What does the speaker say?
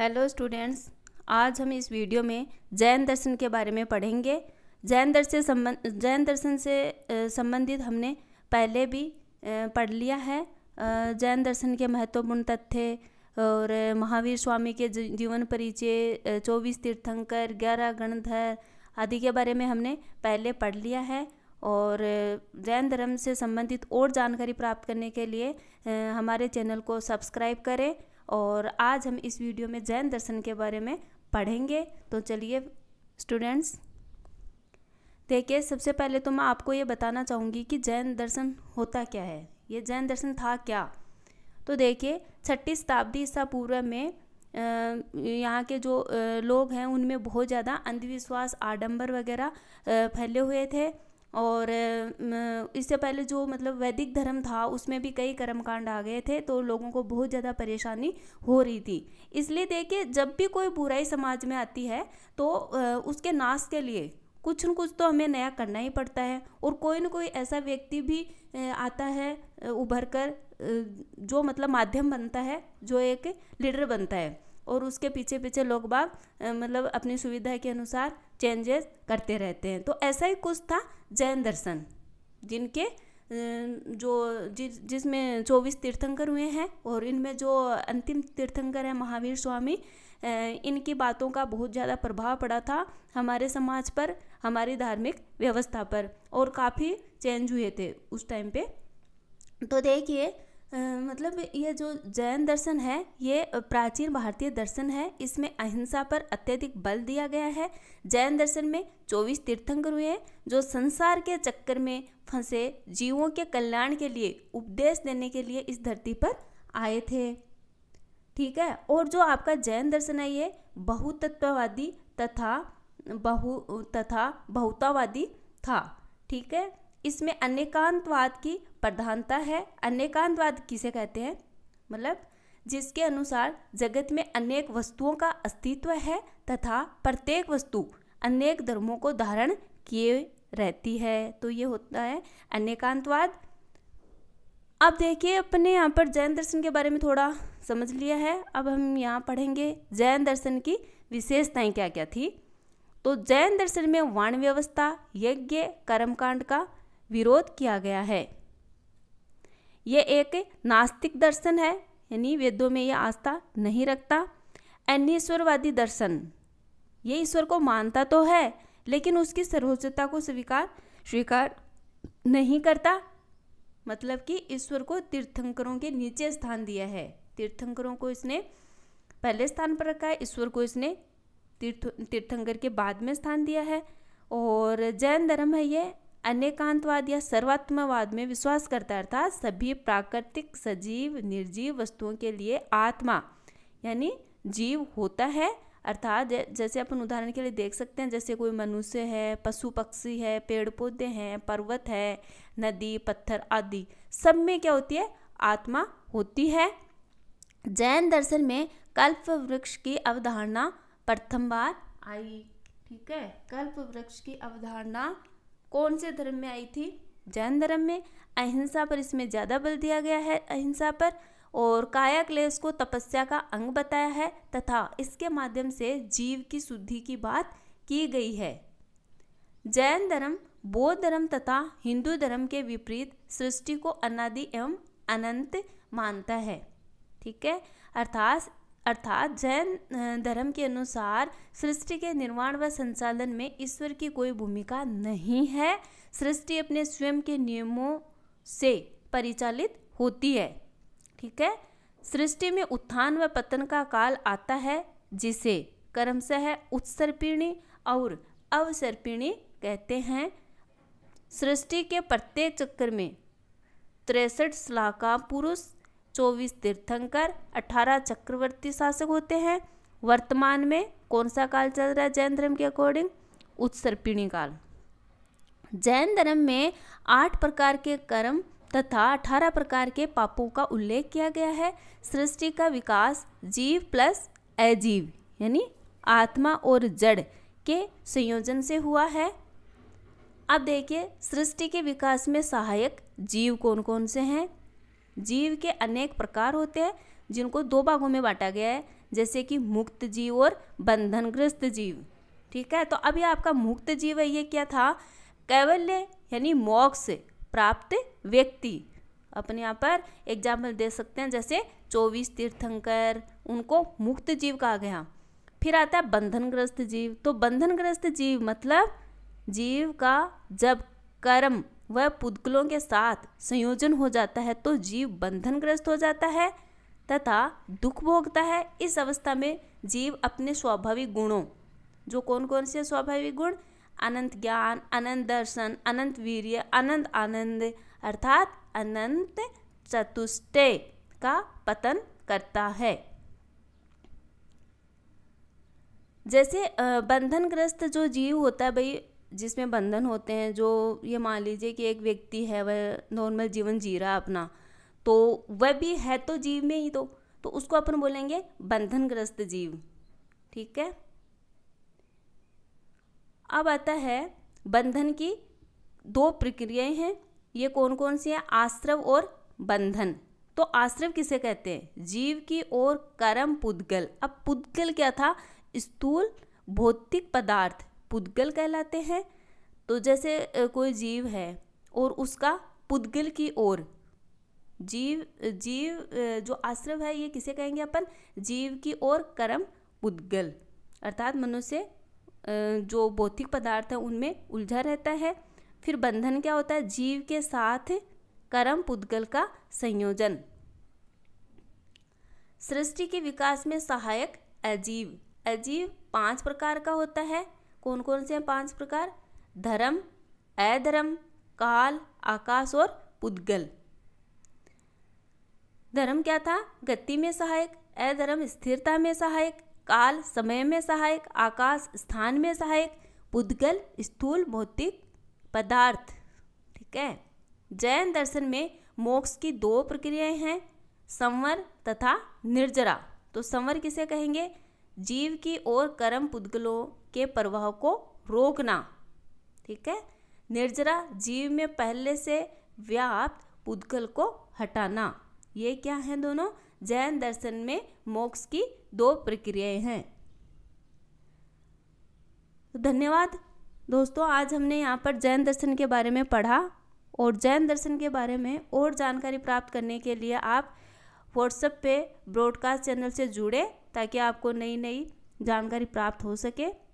hello students आज हम इस वीडियो में जैन दर्शन के बारे में पढ़ेंगे जैन दर्शन संबंध जैन दर्शन से संबंधित हमने पहले भी पढ़ लिया है जैन दर्शन के महत्वपूर्ण तथ्य और महावीर स्वामी के जीवन परिचय चौबीस तीर्थंकर ग्यारह गणधर आदि के बारे में हमने पहले पढ़ लिया है और जैन धर्म से संबंधित और जानकारी प्राप्त करने के लिए हमारे चैनल को सब्सक्राइब करें और आज हम इस वीडियो में जैन दर्शन के बारे में पढ़ेंगे तो चलिए स्टूडेंट्स देखिए सबसे पहले तो मैं आपको ये बताना चाहूँगी कि जैन दर्शन होता क्या है ये जैन दर्शन था क्या तो देखिए छठी शताब्दी ईसा पूर्व में यहाँ के जो लोग हैं उनमें बहुत ज़्यादा अंधविश्वास आडंबर वगैरह फैले हुए थे और इससे पहले जो मतलब वैदिक धर्म था उसमें भी कई कर्मकांड आ गए थे तो लोगों को बहुत ज़्यादा परेशानी हो रही थी इसलिए देखिए जब भी कोई बुराई समाज में आती है तो उसके नाश के लिए कुछ न कुछ तो हमें नया करना ही पड़ता है और कोई न कोई ऐसा व्यक्ति भी आता है उभर कर जो मतलब माध्यम बनता है जो एक लीडर बनता है और उसके पीछे पीछे लोग बाग मतलब अपनी सुविधा के अनुसार चेंजेस करते रहते हैं तो ऐसा ही कुछ था जैन दर्शन जिनके जो जि, जिसमें चौबीस तीर्थंकर हुए हैं और इनमें जो अंतिम तीर्थंकर हैं महावीर स्वामी इनकी बातों का बहुत ज़्यादा प्रभाव पड़ा था हमारे समाज पर हमारी धार्मिक व्यवस्था पर और काफ़ी चेंज हुए थे उस टाइम पे तो देखिए मतलब ये जो जैन दर्शन है ये प्राचीन भारतीय दर्शन है इसमें अहिंसा पर अत्यधिक बल दिया गया है जैन दर्शन में चौबीस तीर्थंकर हुए हैं जो संसार के चक्कर में फंसे जीवों के कल्याण के लिए उपदेश देने के लिए इस धरती पर आए थे ठीक है और जो आपका जैन दर्शन है ये बहुतत्ववादी तथा बहु तथा बहुतावादी था ठीक है इसमें अनेकांतवाद की प्रधानता है अनेकांतवाद किसे कहते हैं मतलब जिसके अनुसार जगत में अनेक वस्तुओं का अस्तित्व है तथा प्रत्येक वस्तु अनेक धर्मों को धारण किए रहती है तो ये होता है अनेकांतवाद अब देखिए अपने यहाँ पर जैन दर्शन के बारे में थोड़ा समझ लिया है अब हम यहाँ पढ़ेंगे जैन दर्शन की विशेषताएं क्या क्या थी तो जैन दर्शन में वाण व्यवस्था यज्ञ कर्मकांड का विरोध किया गया है ये एक नास्तिक दर्शन है यानी वेदों में यह आस्था नहीं रखता अन्यश्वरवादी दर्शन ये ईश्वर को मानता तो है लेकिन उसकी सर्वोच्चता को स्वीकार स्वीकार नहीं करता मतलब कि ईश्वर को तीर्थंकरों के नीचे स्थान दिया है तीर्थंकरों को इसने पहले स्थान पर रखा है ईश्वर को इसने तीर्थ तीर्थंकर के बाद में स्थान दिया है और जैन धर्म है ये अनेकांतवाद या सर्वात्मवाद में विश्वास करता है अर्थात सभी प्राकृतिक सजीव निर्जीव वस्तुओं के लिए आत्मा यानी जीव होता है अर्थात जैसे अपन उदाहरण के लिए देख सकते हैं जैसे कोई मनुष्य है पशु पक्षी है पेड़ पौधे हैं पर्वत है नदी पत्थर आदि सब में क्या होती है आत्मा होती है जैन दर्शन में कल्प वृक्ष की अवधारणा प्रथम बार आई ठीक है कल्प वृक्ष की अवधारणा कौन से धर्म में आई थी जैन धर्म में अहिंसा पर इसमें ज़्यादा बल दिया गया है अहिंसा पर और काया क्लेश को तपस्या का अंग बताया है तथा इसके माध्यम से जीव की शुद्धि की बात की गई है जैन धर्म बौद्ध धर्म तथा हिंदू धर्म के विपरीत सृष्टि को अनादि एवं अनंत मानता है ठीक है अर्थात अर्थात जैन धर्म के अनुसार सृष्टि के निर्माण व संचालन में ईश्वर की कोई भूमिका नहीं है सृष्टि अपने स्वयं के नियमों से परिचालित होती है ठीक है सृष्टि में उत्थान व पतन का काल आता है जिसे कर्मशः उत्सर्पिणी और अवसर्पिणी कहते हैं सृष्टि के प्रत्येक चक्र में तिरसठ श्लाका पुरुष चौबीस तीर्थंकर अठारह चक्रवर्ती शासक होते हैं वर्तमान में कौन सा काल चल रहा है जैन धर्म के अकॉर्डिंग उत्सर्पिणी काल जैन धर्म में आठ प्रकार के कर्म तथा अठारह प्रकार के पापों का उल्लेख किया गया है सृष्टि का विकास जीव प्लस अजीव यानी आत्मा और जड़ के संयोजन से हुआ है अब देखिए सृष्टि के विकास में सहायक जीव कौन कौन से हैं जीव के अनेक प्रकार होते हैं जिनको दो भागों में बांटा गया है जैसे कि मुक्त जीव और बंधनग्रस्त जीव ठीक है तो अभी आपका मुक्त जीव है ये क्या था कैवल्य यानी मोक्ष प्राप्त व्यक्ति अपने यहाँ पर एग्जाम्पल दे सकते हैं जैसे चौबीस तीर्थंकर उनको मुक्त जीव कहा गया फिर आता है बंधनग्रस्त जीव तो बंधनग्रस्त जीव मतलब जीव का जब कर्म वह पुद्गलों के साथ संयोजन हो जाता है तो जीव बंधनग्रस्त हो जाता है तथा दुख भोगता है इस अवस्था में जीव अपने स्वाभाविक गुणों जो कौन कौन से स्वाभाविक गुण अनंत ज्ञान अनंत दर्शन अनंत वीर्य अनंत आनंद अर्थात अनंत चतुष्टय का पतन करता है जैसे बंधनग्रस्त जो जीव होता है भाई जिसमें बंधन होते हैं जो ये मान लीजिए कि एक व्यक्ति है वह नॉर्मल जीवन जी रहा अपना तो वह भी है तो जीव में ही तो तो उसको अपन बोलेंगे बंधनग्रस्त जीव ठीक है अब आता है बंधन की दो प्रक्रियाएं हैं ये कौन कौन सी है आश्रव और बंधन तो आश्रव किसे कहते हैं जीव की और कर्म पुद्गल अब पुद्गल क्या था स्थूल भौतिक पदार्थ पुद्गल कहलाते हैं तो जैसे कोई जीव है और उसका पुद्गल की ओर जीव जीव जो आश्रव है ये किसे कहेंगे अपन जीव की ओर कर्म पुद्गल अर्थात मनुष्य जो भौतिक पदार्थ है उनमें उलझा रहता है फिर बंधन क्या होता है जीव के साथ कर्म पुद्गल का संयोजन सृष्टि के विकास में सहायक अजीव अजीव पांच प्रकार का होता है कौन कौन से हैं पांच प्रकार धर्म अधर्म काल आकाश और पुद्गल धर्म क्या था गति में सहायक अधर्म स्थिरता में सहायक काल समय में सहायक आकाश स्थान में सहायक पुद्गल स्थूल भौतिक पदार्थ ठीक है जैन दर्शन में मोक्ष की दो प्रक्रियाएं हैं संवर तथा निर्जरा तो संवर किसे कहेंगे जीव की ओर कर्म पुद्गलों के प्रवाह को रोकना ठीक है निर्जरा जीव में पहले से व्याप्त उद्गल को हटाना ये क्या है दोनों जैन दर्शन में मोक्ष की दो प्रक्रियाएं हैं तो धन्यवाद दोस्तों आज हमने यहाँ पर जैन दर्शन के बारे में पढ़ा और जैन दर्शन के बारे में और जानकारी प्राप्त करने के लिए आप व्हाट्सएप पे ब्रॉडकास्ट चैनल से जुड़े ताकि आपको नई नई जानकारी प्राप्त हो सके